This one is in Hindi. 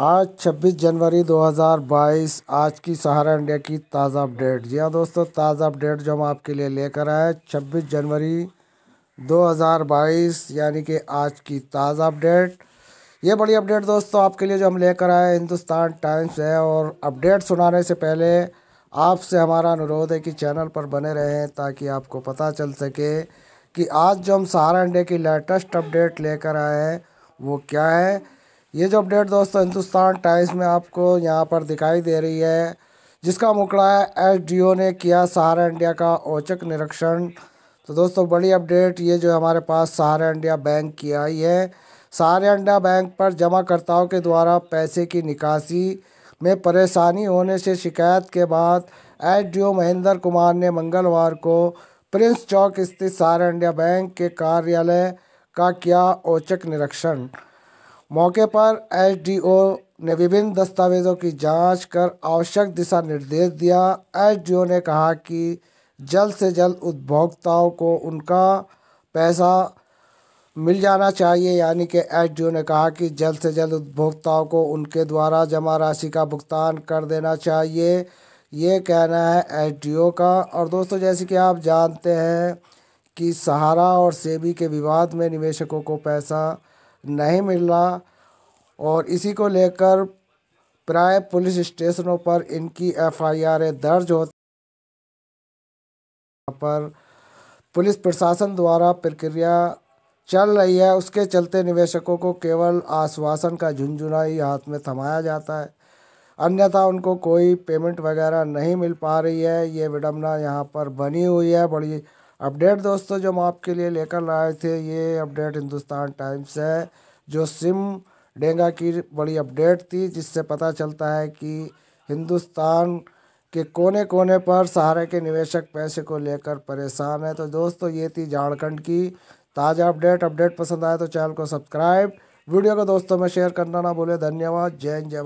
आज 26 जनवरी 2022 आज की सहारा इंडिया की ताज़ा अपडेट जी हाँ दोस्तों ताज़ा अपडेट जो हम आपके लिए लेकर आए 26 जनवरी 2022 यानी कि आज की ताज़ा अपडेट ये बड़ी अपडेट दोस्तों आपके लिए जो हम लेकर आए हिंदुस्तान टाइम्स है और अपडेट सुनाने से पहले आपसे हमारा अनुरोध है कि चैनल पर बने रहें ताकि आपको पता चल सके कि आज जो हम सहारा इंडिया की लेटेस्ट अपडेट लेकर आए हैं वो क्या है ये जो अपडेट दोस्तों हिंदुस्तान टाइम्स में आपको यहाँ पर दिखाई दे रही है जिसका मुकड़ा है ओ ने किया सहारा इंडिया का औचक निरीक्षण तो दोस्तों बड़ी अपडेट ये जो हमारे पास सहारा इंडिया बैंक की आई है सहारा इंडिया बैंक पर जमाकर्ताओं के द्वारा पैसे की निकासी में परेशानी होने से शिकायत के बाद ओ महेंद्र कुमार ने मंगलवार को प्रिंस चौक स्थित सहारा इंडिया बैंक के कार्यालय का किया औचक निरीक्षण मौके पर एसडीओ ने विभिन्न दस्तावेजों की जांच कर आवश्यक दिशा निर्देश दिया एसडीओ ने कहा कि जल्द से जल्द उपभोक्ताओं को उनका पैसा मिल जाना चाहिए यानी कि एसडीओ ने कहा कि जल्द से जल्द उपभोक्ताओं को उनके द्वारा जमा राशि का भुगतान कर देना चाहिए ये कहना है एसडीओ का और दोस्तों जैसे कि आप जानते हैं कि सहारा और सेबी के विवाद में निवेशकों को पैसा नहीं मिल रहा और इसी को लेकर प्राय पुलिस स्टेशनों पर इनकी एफ आई आर दर्ज होती पर पुलिस प्रशासन द्वारा प्रक्रिया चल रही है उसके चलते निवेशकों को केवल आश्वासन का झुंझुना ही हाथ में थमाया जाता है अन्यथा उनको कोई पेमेंट वगैरह नहीं मिल पा रही है ये विडम्बना यहाँ पर बनी हुई है बड़ी अपडेट दोस्तों जो हम आपके लिए लेकर आए थे ये अपडेट हिंदुस्तान टाइम्स है जो सिम डेंगा की बड़ी अपडेट थी जिससे पता चलता है कि हिंदुस्तान के कोने कोने पर सहारे के निवेशक पैसे को लेकर परेशान है तो दोस्तों ये थी झारखंड की ताज़ा अपडेट अपडेट पसंद आए तो चैनल को सब्सक्राइब वीडियो को दोस्तों में शेयर करना ना भूलें धन्यवाद जय जय